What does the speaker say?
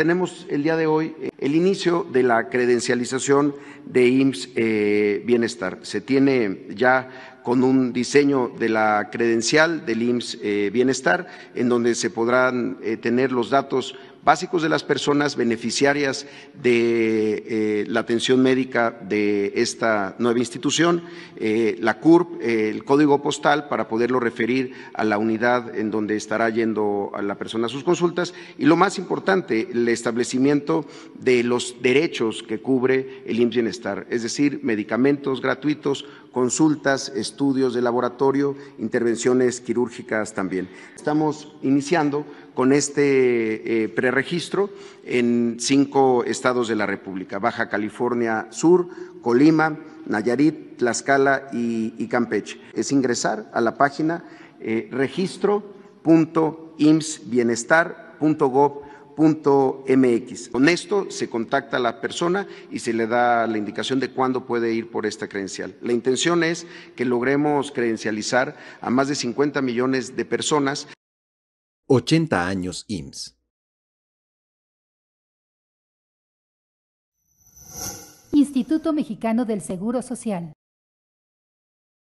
Tenemos el día de hoy eh, el inicio de la credencialización de IMSS eh, Bienestar. Se tiene ya con un diseño de la credencial del IMSS eh, Bienestar, en donde se podrán eh, tener los datos básicos de las personas beneficiarias de eh, la atención médica de esta nueva institución, la CURP, el código postal para poderlo referir a la unidad en donde estará yendo a la persona a sus consultas y lo más importante, el establecimiento de los derechos que cubre el IMSS Bienestar, es decir, medicamentos gratuitos, consultas, estudios estudios de laboratorio, intervenciones quirúrgicas también. Estamos iniciando con este eh, preregistro en cinco estados de la República, Baja California Sur, Colima, Nayarit, Tlaxcala y, Campeche. Es ingresar a la página eh, registro.imsbienestar.gov .mx. Con esto se contacta a la persona y se le da la indicación de cuándo puede ir por esta credencial. La intención es que logremos credencializar a más de 50 millones de personas. 80 años IMSS. Instituto Mexicano del Seguro Social.